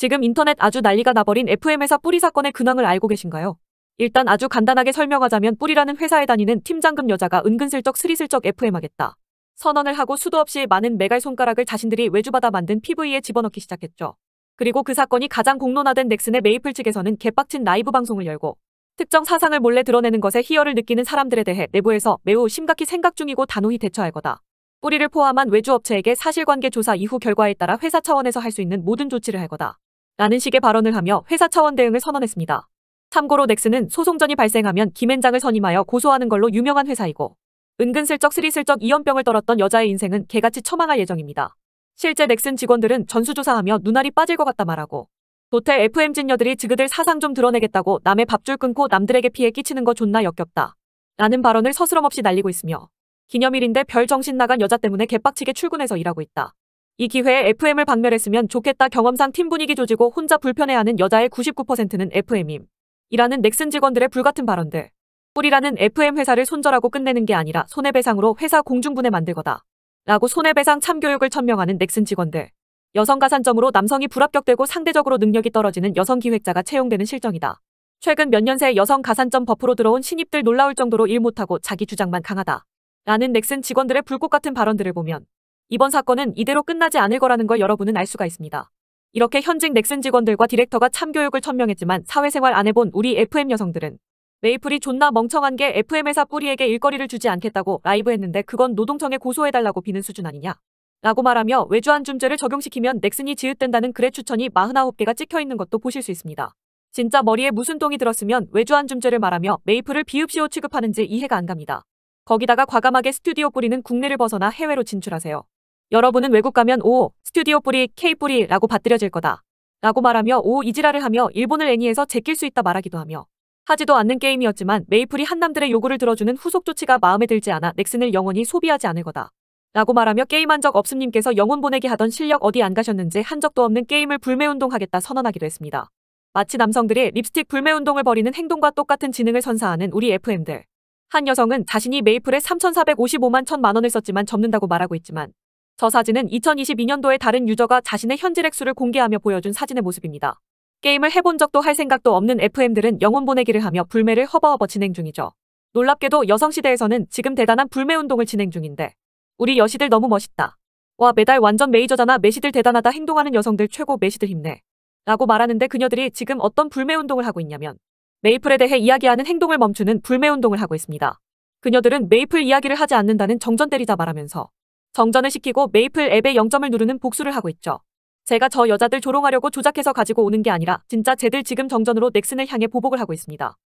지금 인터넷 아주 난리가 나버린 f m 에서 뿌리 사건의 근황을 알고 계신가요? 일단 아주 간단하게 설명하자면 뿌리라는 회사에 다니는 팀장급 여자가 은근슬쩍 스리슬쩍 FM 하겠다. 선언을 하고 수도 없이 많은 메갈 손가락을 자신들이 외주받아 만든 PV에 집어넣기 시작했죠. 그리고 그 사건이 가장 공론화된 넥슨의 메이플 측에서는 개빡친 라이브 방송을 열고 특정 사상을 몰래 드러내는 것에 희열을 느끼는 사람들에 대해 내부에서 매우 심각히 생각 중이고 단호히 대처할 거다. 뿌리를 포함한 외주업체에게 사실관계 조사 이후 결과에 따라 회사 차원에서 할 수 있는 모든 조치를 할 거다. 라는 식의 발언을 하며 회사 차원 대응을 선언했습니다. 참고로 넥슨은 소송전이 발생하면 김앤장을 선임하여 고소하는 걸로 유명한 회사이고 은근슬쩍 스리슬쩍 이연병을 떨었던 여자의 인생은 개같이 처망할 예정입니다. 실제 넥슨 직원들은 전수조사하며 눈알이 빠질 것 같다 말하고 도태 FM진녀들이 지그들 사상 좀 드러내겠다고 남의 밥줄 끊고 남들에게 피해 끼치는 거 존나 역겹다. 라는 발언을 서스럼 없이 날리고 있으며 기념일인데 별 정신 나간 여자 때문에 개빡치게 출근해서 일하고 있다. 이 기회에 FM을 박멸했으면 좋겠다 경험상 팀 분위기 조지고 혼자 불편해하는 여자의 99%는 FM임. 이라는 넥슨 직원들의 불같은 발언들. 뿌리라는 FM 회사를 손절하고 끝내는 게 아니라 손해배상으로 회사 공중분해 만들거다. 라고 손해배상 참교육을 천명하는 넥슨 직원들. 여성 가산점으로 남성이 불합격되고 상대적으로 능력이 떨어지는 여성 기획자가 채용되는 실정이다. 최근 몇 년 새 여성 가산점 버프로 들어온 신입들 놀라울 정도로 일 못하고 자기 주장만 강하다. 라는 넥슨 직원들의 불꽃 같은 발언들을 보면 이번 사건은 이대로 끝나지 않을 거라는 걸 여러분은 알 수가 있습니다. 이렇게 현직 넥슨 직원들과 디렉터가 참교육을 천명했지만 사회생활 안 해본 우리 FM 여성들은 메이플이 존나 멍청한 게 FM회사 뿌리에게 일거리를 주지 않겠다고 라이브했는데 그건 노동청에 고소해달라고 비는 수준 아니냐. 라고 말하며 외주안중죄를 적용시키면 넥슨이 지읒된다는 글의 추천이 49개가 찍혀있는 것도 보실 수 있습니다. 진짜 머리에 무슨 똥이 들었으면 외주안중죄를 말하며 메이플을 비읍시오 취급하는지 이해가 안 갑니다. 거기다가 과감하게 스튜디오 뿌리는 국내를 벗어나 해외로 진출하세요. 여러분은 외국 가면 오 스튜디오 뿌리 케이 뿌리라고 받들여질 거다. 라고 말하며 오 이지라를 하며 일본을 애니에서 제낄 수 있다 말하기도 하며 하지도 않는 게임이었지만 메이플이 한남들의 요구를 들어주는 후속 조치가 마음에 들지 않아 넥슨을 영원히 소비하지 않을 거다. 라고 말하며 게임한 적 없음님께서 영혼 보내기 하던 실력 어디 안 가셨는지 한 적도 없는 게임을 불매운동 하겠다 선언하기도 했습니다. 마치 남성들이 립스틱 불매운동을 벌이는 행동과 똑같은 지능을 선사하는 우리 FM들. 한 여성은 자신이 메이플에 3,455만 1 0 0 0만 원을 썼지만 접는다고 말하고 있지만 저 사진은 2022년도에 다른 유저가 자신의 현질 액수를 공개하며 보여준 사진의 모습입니다. 게임을 해본 적도 할 생각도 없는 FM들은 영혼 보내기를 하며 불매를 허버허버 진행 중이죠. 놀랍게도 여성시대에서는 지금 대단한 불매 운동을 진행 중인데 우리 여시들 너무 멋있다. 와 매달 완전 메이저잖아 매시들 대단하다 행동하는 여성들 최고 매시들 힘내. 라고 말하는데 그녀들이 지금 어떤 불매 운동을 하고 있냐면 메이플에 대해 이야기하는 행동을 멈추는 불매 운동을 하고 있습니다. 그녀들은 메이플 이야기를 하지 않는다는 정전 때리자 말하면서 정전을 시키고 메이플 앱에 0점을 누르는 복수를 하고 있죠. 제가 저 여자들 조롱하려고 조작해서 가지고 오는 게 아니라 진짜 쟤들 지금 정전으로 넥슨을 향해 보복을 하고 있습니다.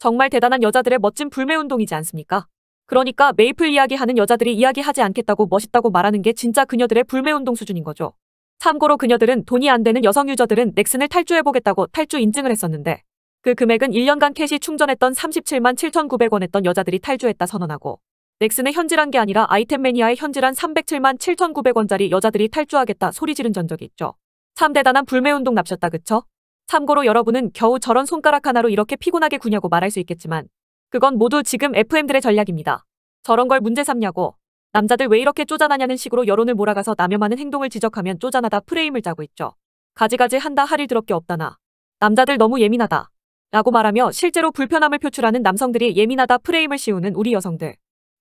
정말 대단한 여자들의 멋진 불매운동이지 않습니까? 그러니까 메이플 이야기하는 여자들이 이야기하지 않겠다고 멋있다고 말하는 게 진짜 그녀들의 불매운동 수준인 거죠. 참고로 그녀들은 돈이 안 되는 여성 유저들은 넥슨을 탈주해보겠다고 탈주 인증을 했었는데 그 금액은 1년간 캐시 충전했던 37만 7,900원 했던 여자들이 탈주했다 선언하고 넥슨의 현질한 게 아니라 아이템 매니아의 현질한 307만 7,900원짜리 여자들이 탈주하겠다 소리 지른 전적이 있죠. 참 대단한 불매운동 납셨다 그쵸? 참고로 여러분은 겨우 저런 손가락 하나로 이렇게 피곤하게 구냐고 말할 수 있겠지만 그건 모두 지금 FM들의 전략입니다. 저런 걸 문제 삼냐고 남자들 왜 이렇게 쪼잔하냐는 식으로 여론을 몰아가서 남여하는 행동을 지적하면 쪼잔하다 프레임을 짜고 있죠. 가지가지 한다 할일 드럽게 없다나 남자들 너무 예민하다 라고 말하며 실제로 불편함을 표출하는 남성들이 예민하다 프레임을 씌우는 우리 여성들.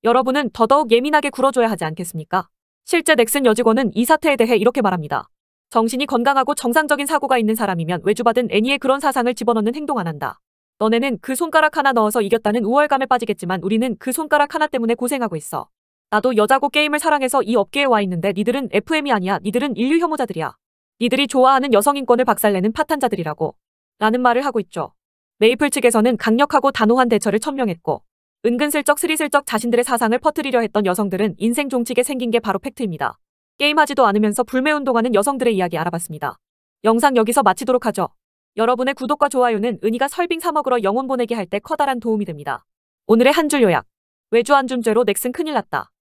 여러분은 더더욱 예민하게 굴어줘야 하지 않겠습니까? 실제 넥슨 여직원은 이 사태에 대해 이렇게 말합니다. 정신이 건강하고 정상적인 사고가 있는 사람이면 외주받은 애니의 그런 사상을 집어넣는 행동 안 한다. 너네는 그 손가락 하나 넣어서 이겼다는 우월감에 빠지겠지만 우리는 그 손가락 하나 때문에 고생하고 있어. 나도 여자고 게임을 사랑해서 이 업계에 와 있는데 니들은 FM이 아니야. 니들은 인류 혐오자들이야. 니들이 좋아하는 여성 인권을 박살내는 파탄자들이라고. 라는 말을 하고 있죠. 메이플 측에서는 강력하고 단호한 대처를 천명했고 은근슬쩍 스리슬쩍 자신들의 사상을 퍼뜨리려 했던 여성들은 인생 종치게 생긴 게 바로 팩트입니다. 게임하지도 않으면서 불매 운동하는 여성들의 이야기 알아봤습니다. 영상 여기서 마치도록 하죠. 여러분의 구독과 좋아요는 은희가 설빙 사먹으러 영혼 보내기 할 때 커다란 도움이 됩니다. 오늘의 한 줄 요약. 외주 안준죄로 넥슨 큰일 났다.